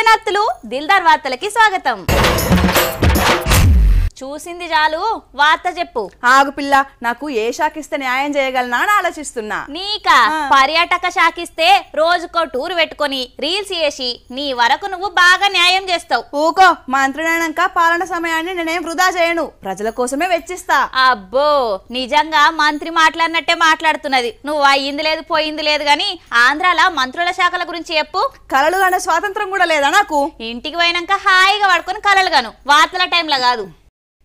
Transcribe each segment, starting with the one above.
దర్శనార్థులు దిల్దార్ వార్తలకి స్వాగతం చూసింది చాలు వార్త చెప్పు ఆగు పిల్ల నాకు ఏ శాఖ ఇస్తే న్యాయం చేయగలనా అని ఆలోచిస్తున్నా నీక పర్యాటక శాఖ ఇస్తే రోజుకో టూర్ పెట్టుకొని రీల్స్ చేసి నీ వరకు నువ్వు బాగా న్యాయం చేస్తావు ఊకో మంత్రుడైనాక పాలన సమయాన్ని నేనేం వృధా చేయను ప్రజల కోసమే వెచ్చిస్తా అబ్బో నిజంగా మంత్రి మాట్లాడినట్టే మాట్లాడుతున్నది నువ్వు అయ్యింది లేదు పోయింది లేదు గాని ఆంధ్రాల మంత్రుల శాఖల గురించి చెప్పు కలలు అనే స్వాతంత్రం కూడా లేదా నాకు ఇంటికి పోయినాక హాయిగా పడుకొని కలలుగాను వార్తల టైంలో కాదు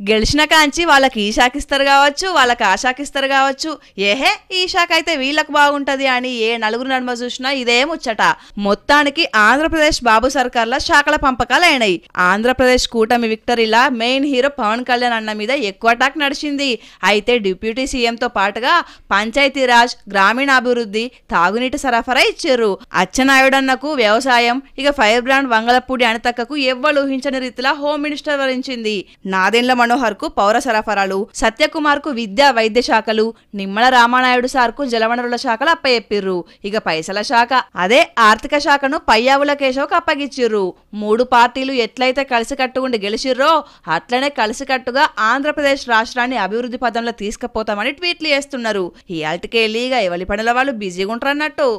గెలిచిన కాంచి వాళ్ళకి ఈ ఇస్తారు కావచ్చు వాళ్ళకి ఆ ఇస్తారు కావచ్చు ఏహే ఈ శాఖ అయితే వీళ్ళకు బాగుంటది అని ఏ నలుగురు నడుమ చూసినా ఇదే ముచ్చట మొత్తానికి ఆంధ్రప్రదేశ్ బాబు సర్కార్ల శాఖల పంపకాలు అయినాయి ఆంధ్రప్రదేశ్ కూటమి విక్టరీలా మెయిన్ హీరో పవన్ కళ్యాణ్ అన్న మీద ఎక్కువ అటాక్ నడిచింది అయితే డిప్యూటీ సీఎంతో పాటుగా పంచాయతీరాజ్ గ్రామీణాభివృద్ధి తాగునీటి సరఫరా ఇచ్చారు అచ్చెన్నాయుడన్నకు వ్యవసాయం ఇక ఫైర్ బ్రాండ్ వంగలపూడి అణతక్కకు ఎవ్వరు ఊహించని రీతిలో హోమ్ మినిస్టర్ వరించింది నాదేండ్ల మనోహర్కు పౌర సరఫరాలు సత్యకుమార్కు విద్యా వైద్య శాఖలు నిమ్మల రామానాయుడు సార్కు జలవనరుల శాఖలు అప్పయెప్పిర్రు ఇక పైసల శాఖ అదే ఆర్థిక శాఖను పయ్యావుల కేశవ్కు అప్పగిచ్చిర్రు మూడు పార్టీలు ఎట్లయితే కలిసికట్టుగుండి గెలిచిర్రో అట్లనే కలిసికట్టుగా ఆంధ్రప్రదేశ్ రాష్ట్రాన్ని అభివృద్ధి పదంలో తీసుకుపోతామని ట్వీట్లు చేస్తున్నారు ఈ అల్టికేలీగా ఎవలి పనుల వాళ్ళు బిజీగా ఉంటారన్నట్టు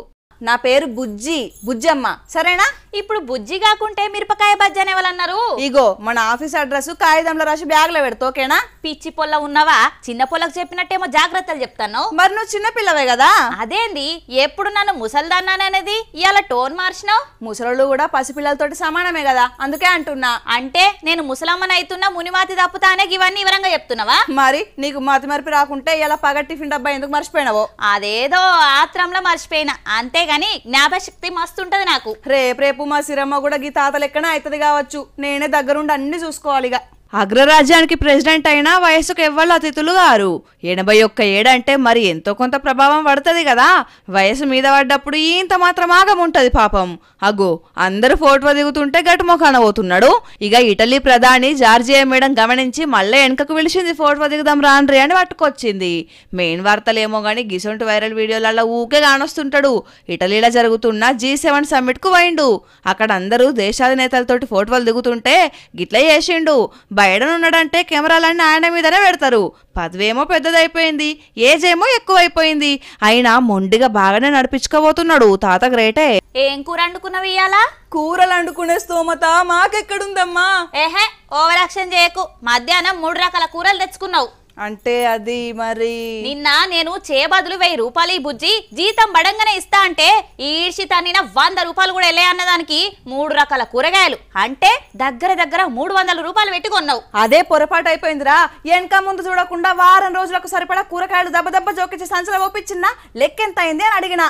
నా పేరు బుజ్జి బుజ్జమ్మ సరేనా ఇప్పుడు బుజ్జి కాకుంటే మిరపకాయ బజ్జి అనేవాళ్ళు అన్నారు ఇగో మన ఆఫీస్ అడ్రస్ కాగితంలో రాసి బ్యాగ్లో పెడతా ఓకేనా పిచ్చి పొల్ల ఉన్నావా చిన్న పొలకు చెప్పినట్టేమో జాగ్రత్తలు చెప్తాను మరి నువ్వు చిన్నపిల్లవే కదా అదేంది ఎప్పుడు నన్ను ముసల్దాన్నాననేది ఇవాళ టోన్ మార్చినావు ముసలు కూడా పసిపిల్లలతో సమానమే కదా అందుకే అంటున్నా అంటే నేను ముసలమ్మన అయితున్నా మునిమాతి తప్పుతా ఇవన్నీ వివరంగా చెప్తున్నావా మరి నీకు మాతి మరిపి రాకుంటే ఇలా పగ టిఫిన్ డబ్బా ఎందుకు మర్చిపోయినావో అదేదో ఆత్రంలో మర్చిపోయినా అంతేగాని జ్ఞాపశక్తి మస్తు ఉంటది నాకు రేపు రేపు మా సిరమ్మ కూడా గీ తాతలు ఎక్కడ అవుతుంది కావచ్చు నేనే దగ్గరుండి అన్ని చూసుకోవాలి ఇక అగ్రరాజ్యానికి ప్రెసిడెంట్ అయినా వయసుకు ఎవ్వరు అతిథులు గారు ఎనభై ఒక్క ఏడంటే మరి ఎంతో కొంత ప్రభావం పడుతుంది కదా వయసు మీద పడ్డప్పుడు ఇంత మాత్రం ఆగముంటది పాపం అగో అందరూ ఫోటో దిగుతుంటే గటుముఖాన పోతున్నాడు ఇక ఇటలీ ప్రధాని జార్జియా మేడం గమనించి మళ్ళీ వెనకకు పిలిచింది ఫోటో దిగుదాం రాన్రీ అని పట్టుకొచ్చింది మెయిన్ వార్తలేమో కానీ గిసొంటి వైరల్ వీడియోలలో ఊకే కానొస్తుంటాడు ఇటలీలో జరుగుతున్న జీ సెవెన్ సమ్మిట్కు పోయిండు అక్కడ అందరూ దేశాధినేతలతోటి ఫోటోలు దిగుతుంటే గిట్లే చేసిండు బైడెన్ కెమెరాలన్నీ ఆయన మీదనే పెడతారు పదవేమో పెద్దదైపోయింది ఏజ్ ఏమో ఎక్కువైపోయింది అయినా మొండిగా బాగానే నడిపించుకోబోతున్నాడు తాత గ్రేటే ఏం కూర అండుకున్నవి కూరలు అండుకునే స్తోమత మాకెక్కడుందమ్మా ఏహే ఓవరాక్షన్ చేయకు మధ్యాహ్నం మూడు రకాల కూరలు తెచ్చుకున్నావు అంటే అది మరి నిన్న నేను చేబదులు వెయ్యి రూపాయలు ఈ బుజ్జి జీతం బడంగానే ఇస్తా అంటే ఈడ్షి తన్నిన వంద రూపాయలు కూడా వెళ్ళే అన్నదానికి మూడు రకాల కూరగాయలు అంటే దగ్గర దగ్గర మూడు వందల రూపాయలు పెట్టి కొన్నావు అదే పొరపాటు అయిపోయిందిరా వెనక ముందు చూడకుండా వారం రోజులకు సరిపడా కూరగాయలు దెబ్బ దెబ్బ జోకించి సంచులు ఓపించిన లెక్కెంత అయింది అని అడిగిన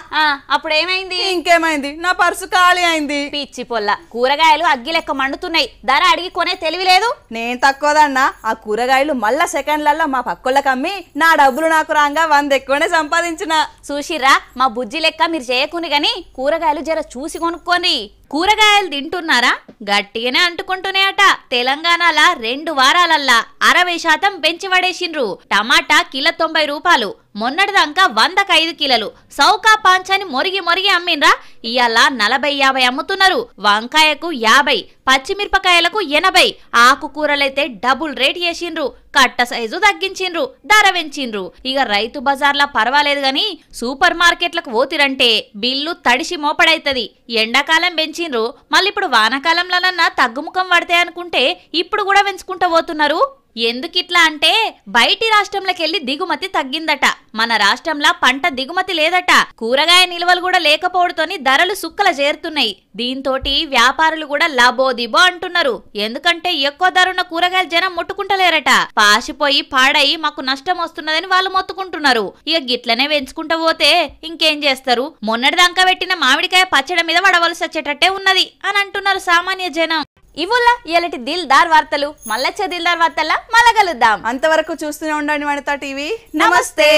అప్పుడు ఏమైంది ఇంకేమైంది నా పర్సు ఖాళీ అయింది పిచ్చి పొల్ల కూరగాయలు అగ్గి లెక్క మండుతున్నాయి ధర అడిగి కొనే తెలివి లేదు నేను తక్కువదన్నా ఆ కూరగాయలు మళ్ళా సెకండ్లలో మా పక్కోళ్ళకి అమ్మి నా డబ్బులు నాకు రాగా వంద ఎక్కువనే సంపాదించిన చూసిరా మా బుజ్జి లెక్క మీరు చేయకుని గాని కూరగాయలు జర చూసి కొనుక్కోని కూరగాయలు తింటున్నారా గట్టిగానే అంటుకుంటూనే అట తెలంగాణలా రెండు వారాలల్లా అరవై శాతం పెంచి పడేసిండ్రు టమాటా కిలో తొంభై రూపాయలు మొన్నటిదాకా వందకు ఐదు కిలోలు సౌకా పాంచాని మొరిగి మొరిగి అమ్మిన్రా ఇవాళ నలభై యాభై అమ్ముతున్నారు వంకాయకు యాభై పచ్చిమిరపకాయలకు ఎనభై ఆకుకూరలైతే డబుల్ రేట్ చేసిండ్రు కట్ట సైజు తగ్గించిండ్రు ధర పెంచిండ్రు ఇక రైతు బజార్ల పర్వాలేదు గాని సూపర్ మార్కెట్లకు పోతిరంటే బిల్లు తడిసి మోపడైతది ఎండాకాలం పెంచిండ్రు మళ్ళీ ఇప్పుడు వానకాలంలోనన్నా తగ్గుముఖం పడతాయనుకుంటే ఇప్పుడు కూడా పెంచుకుంటూ పోతున్నారు ఎందుకిట్లా అంటే బయటి రాష్ట్రంలకెళ్లి దిగుమతి తగ్గిందట మన రాష్ట్రంలా పంట దిగుమతి లేదట కూరగాయ నిల్వలు కూడా లేకపోవడంతోని ధరలు సుక్కల చేరుతున్నాయి దీంతోటి వ్యాపారులు కూడా లాభోదిబో అంటున్నారు ఎందుకంటే ఎక్కువ ఉన్న కూరగాయలు జనం ముట్టుకుంటలేరట పాసిపోయి పాడయి మాకు నష్టం వస్తున్నదని వాళ్ళు మొత్తుకుంటున్నారు ఇక గిట్లనే పెంచుకుంటూ పోతే ఇంకేం చేస్తారు మొన్నటిదాకా పెట్టిన మామిడికాయ పచ్చడి మీద వడవలసి వచ్చేటట్టే ఉన్నది అని అంటున్నారు సామాన్య జనం ఇవుల్లా ఇలాంటి దిల్దార్ వార్తలు మళ్ళొచ్చే దిల్దార్ వార్తల్లా మళ్ళా కలుద్దాం అంతవరకు చూస్తూనే ఉండండి వనిత టీవీ నమస్తే